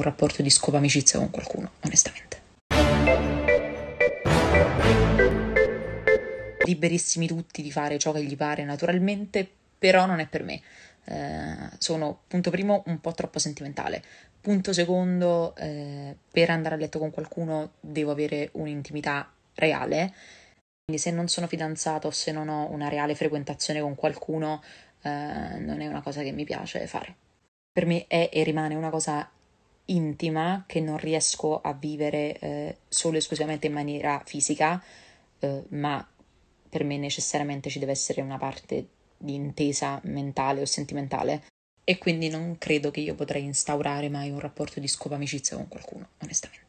un rapporto di scopa amicizia con qualcuno, onestamente. Liberissimi tutti di fare ciò che gli pare naturalmente, però non è per me. Eh, sono, punto primo, un po' troppo sentimentale. Punto secondo, eh, per andare a letto con qualcuno devo avere un'intimità reale. Quindi se non sono fidanzato se non ho una reale frequentazione con qualcuno, eh, non è una cosa che mi piace fare. Per me è e rimane una cosa intima che non riesco a vivere eh, solo e esclusivamente in maniera fisica, eh, ma per me necessariamente ci deve essere una parte di intesa mentale o sentimentale e quindi non credo che io potrei instaurare mai un rapporto di scopa amicizia con qualcuno, onestamente.